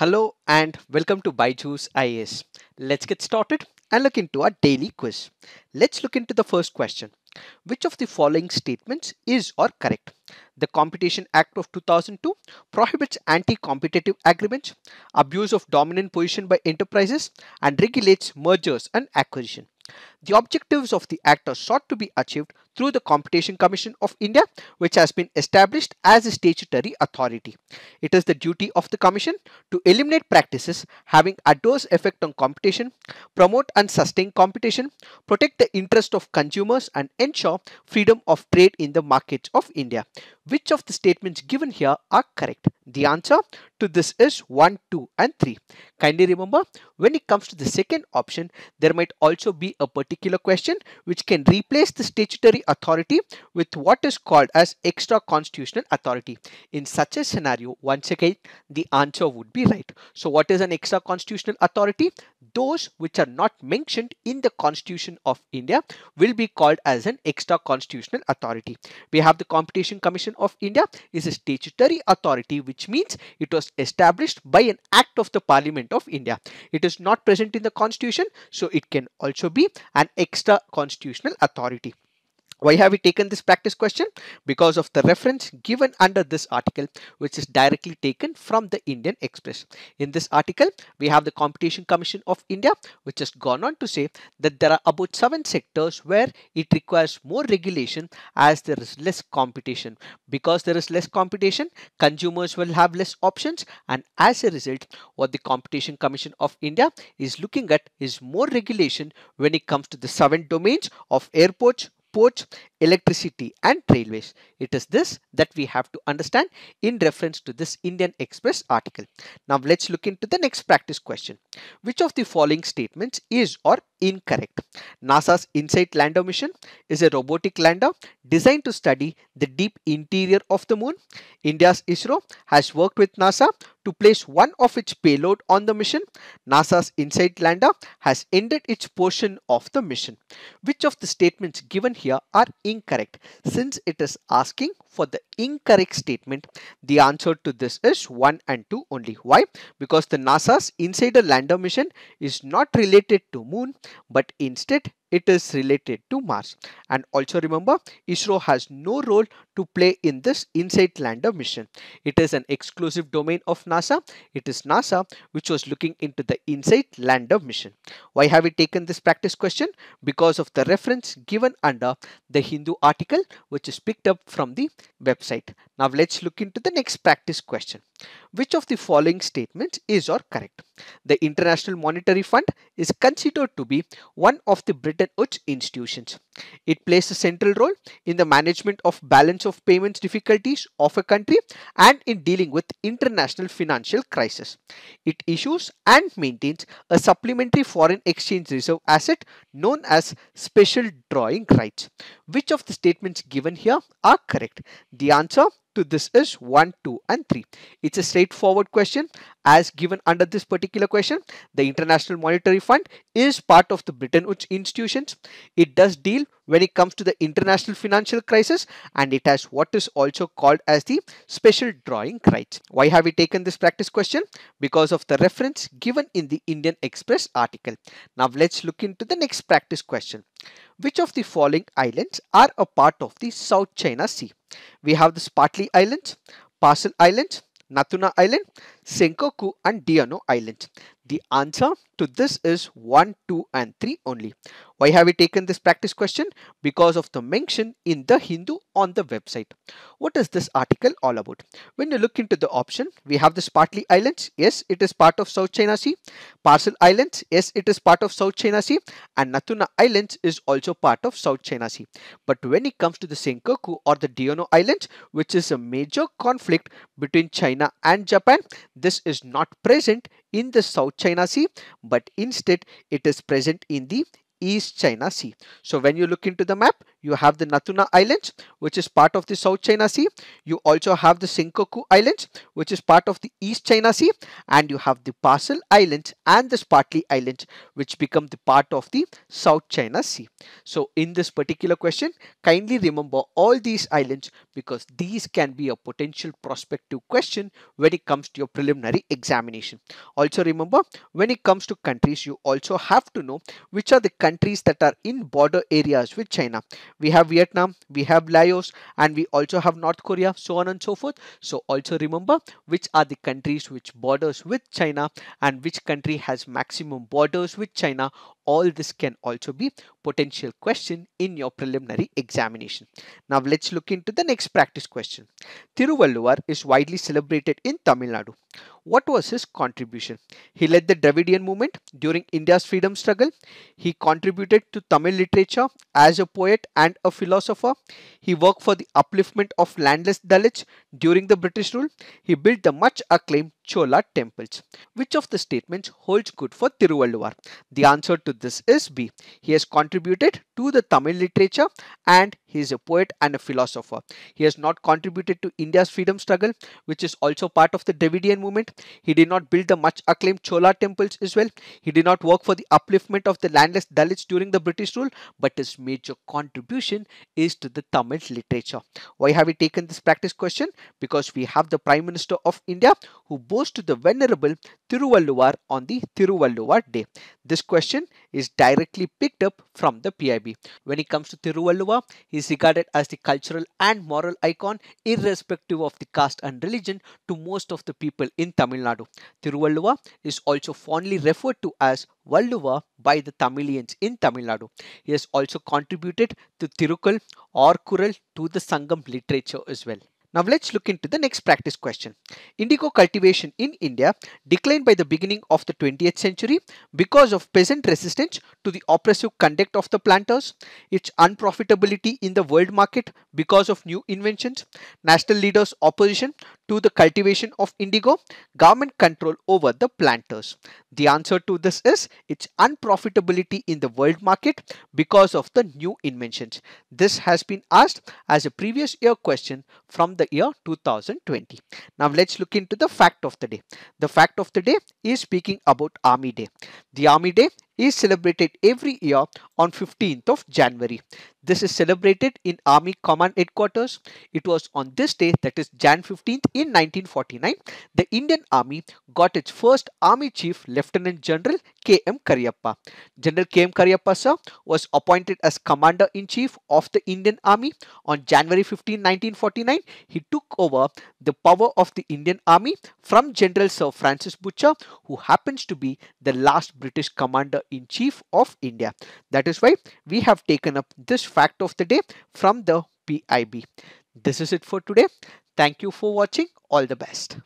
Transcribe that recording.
Hello and welcome to Byju's IAS. Let's get started and look into our daily quiz. Let's look into the first question. Which of the following statements is or correct? The Competition Act of 2002 prohibits anti-competitive agreements, abuse of dominant position by enterprises and regulates mergers and acquisition. The objectives of the act are sought to be achieved through the Competition Commission of India, which has been established as a statutory authority. It is the duty of the Commission to eliminate practices having adverse effect on competition, promote and sustain competition, protect the interest of consumers and ensure freedom of trade in the markets of India. Which of the statements given here are correct? The answer to this is 1, 2 and 3. Kindly remember, when it comes to the second option, there might also be a particular question which can replace the statutory authority with what is called as extra constitutional authority. In such a scenario, once again, the answer would be right. So what is an extra constitutional authority? Those which are not mentioned in the Constitution of India will be called as an extra constitutional authority. We have the Competition Commission of India is a statutory authority which means it was established by an act of the Parliament of India. It is not present in the Constitution so it can also be an extra constitutional authority. Why have we taken this practice question? Because of the reference given under this article, which is directly taken from the Indian Express. In this article, we have the Competition Commission of India, which has gone on to say that there are about seven sectors where it requires more regulation as there is less competition. Because there is less competition, consumers will have less options. And as a result, what the Competition Commission of India is looking at is more regulation when it comes to the seven domains of airports, ports, electricity and railways. It is this that we have to understand in reference to this Indian Express article. Now let's look into the next practice question. Which of the following statements is or incorrect? NASA's InSight lander mission is a robotic lander designed to study the deep interior of the moon. India's ISRO has worked with NASA to place one of its payload on the mission, NASA's InSight lander has ended its portion of the mission. Which of the statements given here are incorrect? Since it is asking for the incorrect statement, the answer to this is 1 and 2 only. Why? Because the NASA's Insider lander mission is not related to moon but instead it is related to Mars. And also remember, ISRO has no role to play in this InSight lander mission. It is an exclusive domain of NASA. It is NASA which was looking into the InSight lander mission. Why have we taken this practice question? Because of the reference given under the Hindu article which is picked up from the website. Now let's look into the next practice question. Which of the following statements is or correct? The International Monetary Fund is considered to be one of the Bretton Woods institutions. It plays a central role in the management of balance of payments difficulties of a country and in dealing with international financial crisis. It issues and maintains a supplementary foreign exchange reserve asset known as special drawing rights. Which of the statements given here are correct? The answer to this is 1, 2 and 3. It's a straightforward question as given under this particular question. The International Monetary Fund is part of the Bretton Woods institutions. It does deal when it comes to the international financial crisis and it has what is also called as the special drawing rights. Why have we taken this practice question? Because of the reference given in the Indian Express article. Now let's look into the next practice question. Which of the following islands are a part of the South China Sea? We have the Spratly Islands, Parcel Islands, Natuna Island, Senkoku and Diano Islands. The answer to this is 1, 2 and 3 only. Why have we taken this practice question? Because of the mention in the Hindu on the website. What is this article all about? When you look into the option, we have the Spratly Islands. Yes, it is part of South China Sea. Parcel Islands. Yes, it is part of South China Sea. And Natuna Islands is also part of South China Sea. But when it comes to the Senkoku or the Diano Islands, which is a major conflict between China and Japan, this is not present in the South China Sea, but instead it is present in the East China Sea. So when you look into the map, you have the Natuna Islands, which is part of the South China Sea. You also have the Senkoku Islands, which is part of the East China Sea. And you have the Parcel Islands and the Spratly Islands, which become the part of the South China Sea. So in this particular question, kindly remember all these islands because these can be a potential prospective question when it comes to your preliminary examination. Also remember, when it comes to countries, you also have to know which are the countries that are in border areas with China. We have Vietnam, we have Laos, and we also have North Korea, so on and so forth. So also remember which are the countries which borders with China and which country has maximum borders with China. All this can also be potential question in your preliminary examination. Now let's look into the next practice question. Thiruvalluvar is widely celebrated in Tamil Nadu. What was his contribution? He led the Dravidian movement during India's freedom struggle. He contributed to Tamil literature as a poet and a philosopher. He worked for the upliftment of landless Dalits during the British rule. He built the much acclaimed Chola temples. Which of the statements holds good for Tiruvalluvar? The answer to this is B. He has contributed to the Tamil literature and he is a poet and a philosopher. He has not contributed to India's freedom struggle, which is also part of the Dravidian movement. He did not build the much acclaimed Chola temples as well. He did not work for the upliftment of the landless Dalits during the British rule, but his major contribution is to the Tamil literature. Why have we taken this practice question? Because we have the Prime Minister of India who both posed to the Venerable Thiruvalluvar on the Thiruvalluvar Day? This question is directly picked up from the PIB. When it comes to Thiruvalluvar, he is regarded as the cultural and moral icon irrespective of the caste and religion to most of the people in Tamil Nadu. Thiruvalluvar is also fondly referred to as Valluva by the Tamilians in Tamil Nadu. He has also contributed to Thirukkal or Kural to the Sangam literature as well. Now let's look into the next practice question. Indigo cultivation in India declined by the beginning of the 20th century because of peasant resistance to the oppressive conduct of the planters, its unprofitability in the world market because of new inventions, national leaders' opposition to the cultivation of indigo? Government control over the planters. The answer to this is its unprofitability in the world market because of the new inventions. This has been asked as a previous year question from the year 2020. Now let's look into the fact of the day. The fact of the day is speaking about Army Day. The Army Day is celebrated every year on 15th of January. This is celebrated in Army Command Headquarters. It was on this day, that is Jan 15th in 1949, the Indian Army got its first Army Chief Lieutenant General K.M. Kariappa. General K.M. Kariappa sir was appointed as Commander-in-Chief of the Indian Army on January 15, 1949. He took over the power of the Indian Army from General Sir Francis Butcher, who happens to be the last British Commander-in-Chief of India. That is why we have taken up this fact of the day from the PIB. This is it for today. Thank you for watching. All the best.